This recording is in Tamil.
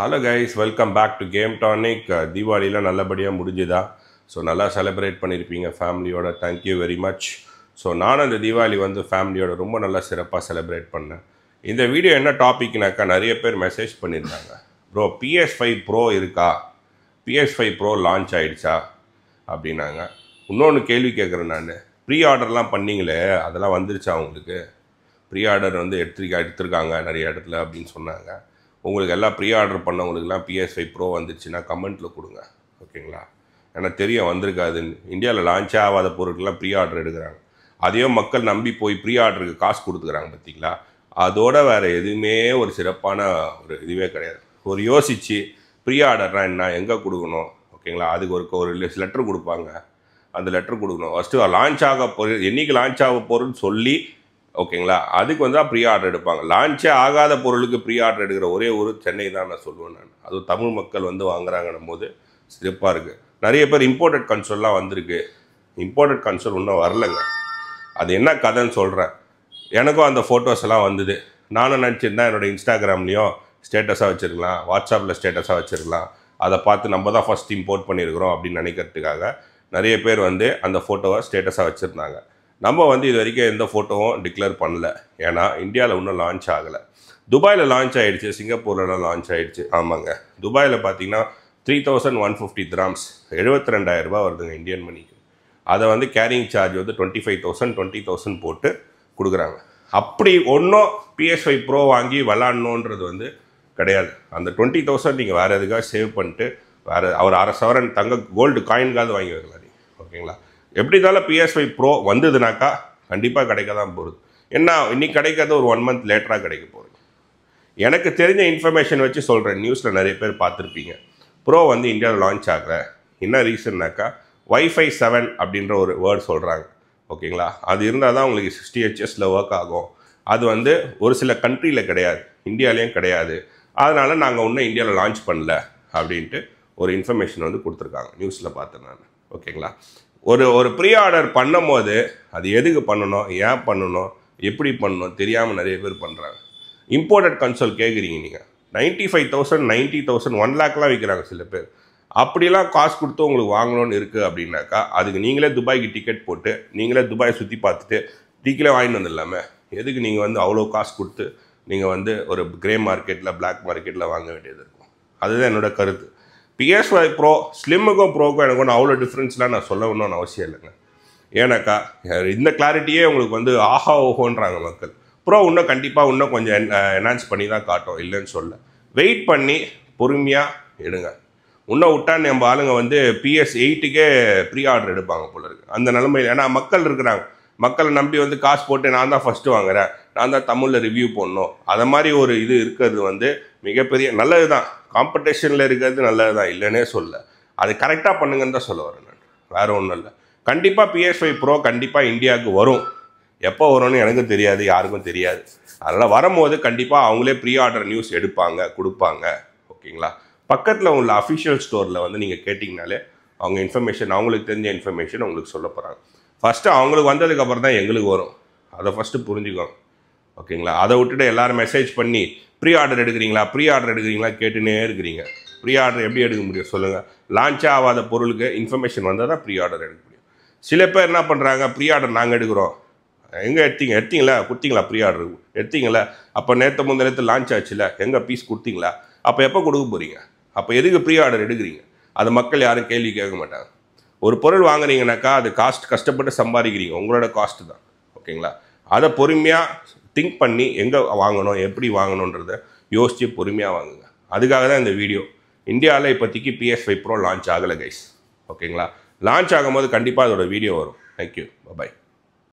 hello guys welcome back to Game Tonic தீபாவளிலாம் நல்லபடியாக முடிஞ்சுதா ஸோ நல்லா செலிப்ரேட் பண்ணியிருப்பீங்க ஃபேமிலியோட தேங்க்யூ வெரி மச் ஸோ நானும் இந்த தீபாவளி வந்து ஃபேமிலியோட ரொம்ப நல்லா சிறப்பாக செலிப்ரேட் பண்ணேன் இந்த வீடியோ என்ன டாபிக்னாக்கா நிறைய பேர் மெசேஜ் பண்ணியிருந்தாங்க ப்ரோ பிஎஸ் ஃபைவ் ப்ரோ இருக்கா பிஎஸ் ஃபைவ் ப்ரோ லான்ச் ஆகிடுச்சா அப்படின்னாங்க இன்னொன்று கேள்வி கேட்குறேன் நான் ப்ரீ ஆர்டர்லாம் பண்ணிங்களே அதெல்லாம் வந்துருச்சா உங்களுக்கு ப்ரீ ஆர்டர் வந்து எடுத்துருக்கா எடுத்திருக்காங்க நிறைய இடத்துல அப்படின்னு சொன்னாங்க உங்களுக்கு எல்லாம் ப்ரீ ஆர்டர் பண்ணவங்களுக்குலாம் பிஎஸ் ஃபைவ் ப்ரோ வந்துச்சுன்னா கமெண்ட்டில் கொடுங்க ஓகேங்களா ஏன்னா தெரியும் வந்திருக்காதுன்னு இந்தியாவில் லான்ச்சே ஆகாத பொருட்கள்லாம் ப்ரீ ஆர்டர் எடுக்கிறாங்க அதையும் மக்கள் நம்பி போய் ப்ரீ ஆர்டருக்கு காசு கொடுத்துக்கிறாங்க பார்த்தீங்களா அதோட வேறு எதுவுமே ஒரு சிறப்பான ஒரு இதுவே கிடையாது ஒரு யோசித்து ப்ரீ ஆர்டர்னா என்ன எங்கே கொடுக்கணும் ஓகேங்களா அதுக்கு ஒரு ஒரு லெட்டர் கொடுப்பாங்க அந்த லெட்டர் கொடுக்கணும் ஃபஸ்ட்டு லான்ச் ஆக போகிற என்றைக்கு லான்ச் ஆக போகிறேன்னு சொல்லி ஓகேங்களா அதுக்கு வந்து ப்ரீ ஆர்டர் எடுப்பாங்க லான்ச்சே ஆகாத பொருளுக்கு ப்ரீ ஆர்டர் எடுக்கிற ஒரே ஊர் சென்னை தான் நான் சொல்லுவேன் நான் அதுவும் தமிழ் மக்கள் வந்து வாங்குறாங்கன்னும் போது சிறப்பாக இருக்குது நிறைய பேர் இம்போர்ட்டட் கன்சோல்லாம் வந்திருக்கு இம்போர்ட்டட் கன்சோல் இன்னும் வரலைங்க அது என்ன கதைன்னு சொல்கிறேன் எனக்கும் அந்த ஃபோட்டோஸ் எல்லாம் வந்தது நானும் நினச்சிருந்தேன் என்னோடய இன்ஸ்டாகிராம்லேயும் ஸ்டேட்டஸாக வச்சுருக்கலாம் வாட்ஸ்அப்பில் ஸ்டேட்டஸாக வச்சுருக்கலாம் அதை பார்த்து நம்ம தான் ஃபஸ்ட் இம்போர்ட் பண்ணியிருக்கிறோம் அப்படின்னு நினைக்கிறதுக்காக நிறைய பேர் வந்து அந்த ஃபோட்டோவை ஸ்டேட்டஸாக வச்சுருந்தாங்க நம்ம வந்து இது வரைக்கும் எந்த ஃபோட்டோவும் டிக்ளேர் பண்ணல ஏன்னா இந்தியாவில் இன்னும் லான்ச் ஆகலை துபாயில் லான்ச் ஆகிடுச்சு சிங்கப்பூர்லலாம் லான்ச் ஆகிடுச்சு ஆமாங்க துபாயில் பார்த்தீங்கன்னா three thousand one fifty grams எழுபத்தி ரெண்டாயிரரூபா வருதுங்க இந்தியன் மணிக்கு அதை வந்து கேரிங் சார்ஜ் வந்து twenty five thousand twenty thousand போட்டு கொடுக்குறாங்க அப்படி ஒன்றும் பிஎஸ்ஒய் ப்ரோ வாங்கி விளாட்ணுன்றது வந்து கிடையாது அந்த டுவெண்ட்டி தௌசண்ட் நீங்கள் வேறு எதுக்காக சேவ் பண்ணிட்டு வேறு அவர் அரை சவரன் தங்க கோல்டு காயின்காவது வாங்கி வைக்கலாம் ஓகேங்களா எப்படி இருந்தாலும் பிஎஸ் ஃபைவ் ப்ரோ வந்ததுனாக்கா கண்டிப்பாக கிடைக்க தான் போகுது என்ன இன்றைக்கி கிடைக்காத ஒரு ஒன் மந்த் லேட்டராக கிடைக்க போகுது எனக்கு தெரிஞ்ச இன்ஃபர்மேஷன் வச்சு சொல்கிறேன் நியூஸில் நிறைய பேர் பார்த்துருப்பீங்க ப்ரோ வந்து இந்தியாவில் லான்ச் ஆகலை என்ன ரீசன்னாக்கா ஒய்ஃபை செவன் அப்படின்ற ஒரு வேர்டு சொல்கிறாங்க ஓகேங்களா அது இருந்தால் தான் உங்களுக்கு சிக்ஸ்டி ஹெச்எஸில் ஒர்க் ஆகும் அது வந்து ஒரு சில கண்ட்ரியில் கிடையாது இந்தியாவிலேயும் கிடையாது அதனால் நாங்கள் ஒன்றும் இந்தியாவில் லான்ச் பண்ணல அப்படின்ட்டு ஒரு இன்ஃபர்மேஷன் வந்து கொடுத்துருக்காங்க நியூஸில் பார்த்தேன் நான் ஓகேங்களா ஒரு ஒரு ப்ரீ ஆர்டர் பண்ணும் போது அது எதுக்கு பண்ணணும் ஏன் பண்ணணும் எப்படி பண்ணணும் தெரியாமல் நிறைய பேர் பண்ணுறாங்க இம்போர்ட்டட் கன்சோல் கேட்குறீங்க நீங்கள் ninety five thousand ninety thousand one லேக்லாம் விற்கிறாங்க சில பேர் அப்படிலாம் காசு கொடுத்து உங்களுக்கு வாங்கணும்னு இருக்குது அப்படின்னாக்கா அதுக்கு நீங்களே துபாய்க்கு டிக்கெட் போட்டு நீங்களே துபாயை சுற்றி பார்த்துட்டு டீக்கிலே வாங்கிட்டு வந்துடலாமே எதுக்கு நீங்கள் வந்து அவ்வளோ காசு கொடுத்து நீங்கள் வந்து ஒரு கிரே மார்க்கெட்டில் பிளாக் மார்க்கெட்டில் வாங்க வேண்டியது இருக்கும் அதுதான் என்னோடய கருத்து பிஎஸ் ஃபைவ் ப்ரோ ஸ்லிம்முக்கும் ப்ரோக்கும் எனக்கு ஒன்றும் அவ்வளோ டிஃப்ரென்ஸ்லாம் நான் சொல்ல ஒன்றும் அவசியம் இல்லைங்க ஏன்னாக்கா இந்த கிளாரிட்டியே உங்களுக்கு வந்து ஆஹா ஓஹோன்றாங்க மக்கள் ப்ரோ இன்னும் கண்டிப்பாக இன்னும் கொஞ்சம் என்ஹான்ஸ் பண்ணி தான் காட்டும் இல்லைன்னு சொல்ல வெயிட் பண்ணி பொறுமையாக எடுங்க இன்னும் விட்டா நம்ம ஆளுங்க வந்து பிஎஸ் எயிட்டுக்கே ப்ரீ ஆர்டர் எடுப்பாங்க போல இருக்கு அந்த நிலைமையில் ஏன்னா மக்கள் இருக்கிறாங்க மக்களை நம்பி வந்து காசு போட்டு நான் தான் ஃபஸ்ட்டு வாங்குறேன் நான் தான் தமிழில் ரிவ்யூ பண்ணணும் அதை மாதிரி ஒரு இது இருக்கிறது வந்து மிகப்பெரிய நல்லது தான் காம்படிஷனில் இருக்கிறது நல்லது தான் இல்லைன்னே சொல்ல அது கரெக்டாக பண்ணுங்கன்னு தான் சொல்ல வரேன் நான் வேறு ஒன்றும் இல்லை கண்டிப்பாக பிஎஸ்ஒய் ப்ரோ கண்டிப்பாக இந்தியாவுக்கு வரும் எப்போ வரும்னு எனக்கும் தெரியாது யாருக்கும் தெரியாது அதனால் வரும்போது கண்டிப்பாக அவங்களே ப்ரீ ஆர்டர் நியூஸ் எடுப்பாங்க கொடுப்பாங்க ஓகேங்களா பக்கத்தில் உள்ள அஃபிஷியல் ஸ்டோரில் வந்து நீங்கள் கேட்டிங்கனாலே அவங்க இன்ஃபர்மேஷன் அவங்களுக்கு தெரிஞ்ச இன்ஃபர்மேஷன் உங்களுக்கு சொல்ல போகிறாங்க ஃபஸ்ட்டு அவங்களுக்கு வந்ததுக்கப்புறம் தான் எங்களுக்கு வரும் அதை ஃபஸ்ட்டு புரிஞ்சுக்கோங்க ஓகேங்களா அதை விட்டுட்டு எல்லோரும் மெசேஜ் பண்ணி ப்ரீ ஆர்டர் எடுக்கிறீங்களா ப்ரீ ஆர்டர் எடுக்கிறீங்களா கேட்டுனே இருக்கிறீங்க ப்ரீ ஆர்டர் எப்படி எடுக்க முடியும் சொல்லுங்கள் லான்ச் ஆகாத பொருளுக்கு இன்ஃபர்மேஷன் வந்தால் தான் ப்ரீ ஆர்டர் எடுக்க முடியும் சில பேர் என்ன பண்ணுறாங்க ப்ரீ ஆர்டர் நாங்கள் எடுக்கிறோம் எங்கே எடுத்தீங்க எடுத்தீங்களா கொடுத்தீங்களா ப்ரீ ஆர்டர் எடுத்தீங்களா அப்போ நேற்று முந்த நேரத்தில் லான்ச் ஆச்சுல எங்கே பீஸ் கொடுத்தீங்களா அப்போ எப்போ கொடுக்க போகிறீங்க அப்போ எதுக்கு ப்ரீ ஆர்டர் எடுக்கிறீங்க அதை மக்கள் யாரும் கேள்வி கேட்க மாட்டாங்க ஒரு பொருள் வாங்குறீங்கனாக்கா அது காஸ்ட் கஷ்டப்பட்டு சம்பாதிக்கிறீங்க உங்களோட காஸ்ட்டு தான் ஓகேங்களா அதை பொறுமையாக திங்க் பண்ணி எங்கே வாங்கணும் எப்படி வாங்கணுன்றத யோசித்து பொறுமையாக வாங்குங்க அதுக்காக தான் இந்த வீடியோ இந்தியாவில் இப்போதைக்கு பிஎஸ் ஃபைவ் ப்ரோ லான்ச் ஆகலை கைஸ் ஓகேங்களா லான்ச் ஆகும்போது கண்டிப்பாக அதோட வீடியோ வரும் தேங்க்யூ பாய்